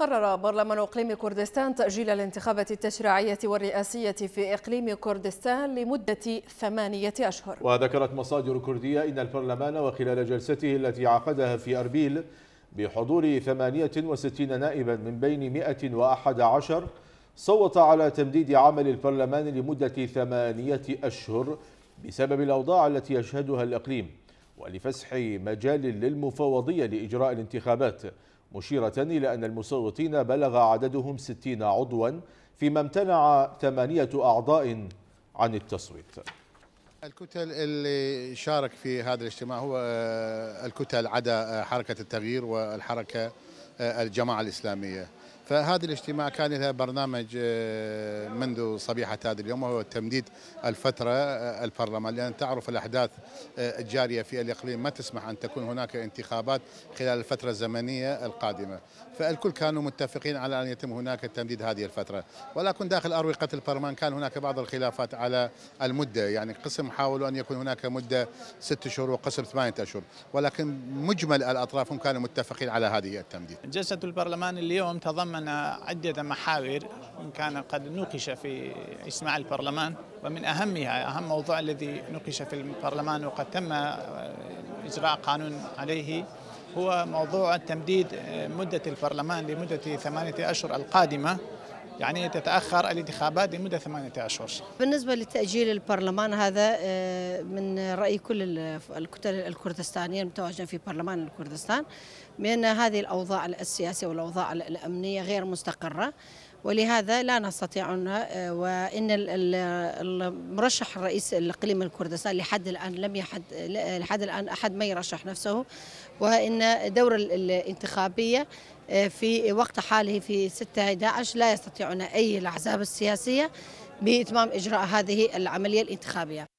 قرر برلمان إقليم كردستان تأجيل الانتخابات التشريعية والرئاسية في إقليم كردستان لمدة ثمانية أشهر وذكرت مصادر كردية إن البرلمان وخلال جلسته التي عقدها في أربيل بحضور 68 نائبا من بين 111 صوت على تمديد عمل البرلمان لمدة ثمانية أشهر بسبب الأوضاع التي يشهدها الإقليم ولفسح مجال للمفوضية لإجراء الانتخابات مشيرة إلى أن المصوتين بلغ عددهم 60 عضوا فيما امتنع ثمانية أعضاء عن التصويت الكتل اللي شارك في هذا الاجتماع هو آه، الكتل عدا آه، حركة التغيير والحركة آه، الجماعة الإسلامية فهذا الاجتماع كان له برنامج آه، منذ صبيحة هذا اليوم وهو تمديد الفترة آه، البرلمان لأن تعرف الأحداث آه، الجارية في الإقليم ما تسمح أن تكون هناك انتخابات خلال الفترة الزمنية القادمة فالكل كانوا متفقين على أن يتم هناك تمديد هذه الفترة ولكن داخل أروقة البرلمان كان هناك بعض الخلافات على المدة يعني قسم حاولوا أن يكون هناك مدة ست شهور وقسم ثمانية أشهر ولكن مجمل الأطراف هم كانوا متفقين على هذه التمديد جلسة البرلمان اليوم تضمن معنا عدة محاور كان قد نوقش في اجتماع البرلمان ومن أهمها أهم موضوع الذي نوقش في البرلمان وقد تم آه، إجراء قانون عليه هو موضوع تمديد آه، مدة البرلمان لمدة ثمانية أشهر القادمة يعني تتأخر الانتخابات لمدة ثمانية أشهر بالنسبة لتأجيل البرلمان هذا آه، من رأي كل الكتل الكردستانية المتواجدة في برلمان الكردستان بأن هذه الأوضاع السياسية والأوضاع الأمنية غير مستقرة ولهذا لا نستطيع وان المرشح الرئيس الاقليم الكردستان لحد الان لم يحد لحد الان احد ما يرشح نفسه وان دور الانتخابيه آه، في وقت حاله في 6 11 لا يستطيعون اي الاحزاب السياسيه باتمام اجراء هذه العمليه الانتخابيه